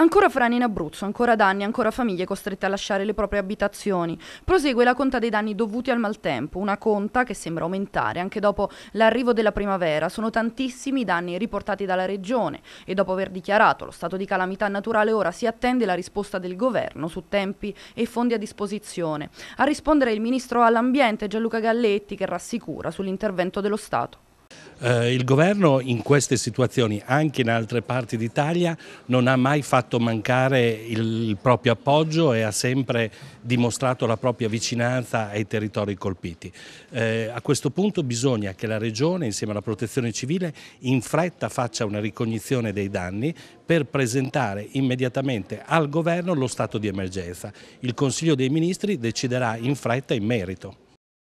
Ancora frane in Abruzzo, ancora danni, ancora famiglie costrette a lasciare le proprie abitazioni. Prosegue la conta dei danni dovuti al maltempo, una conta che sembra aumentare anche dopo l'arrivo della primavera. Sono tantissimi i danni riportati dalla regione e dopo aver dichiarato lo stato di calamità naturale ora si attende la risposta del governo su tempi e fondi a disposizione. A rispondere il ministro all'ambiente Gianluca Galletti che rassicura sull'intervento dello Stato. Eh, il governo in queste situazioni, anche in altre parti d'Italia, non ha mai fatto mancare il, proprio appoggio e ha sempre dimostrato la propria vicinanza ai territori colpiti. Eh, a questo punto bisogna che la Regione, insieme alla Protezione Civile, in fretta faccia una ricognizione dei danni per presentare immediatamente al governo lo stato di emergenza. Il Consiglio dei Ministri deciderà in fretta in merito.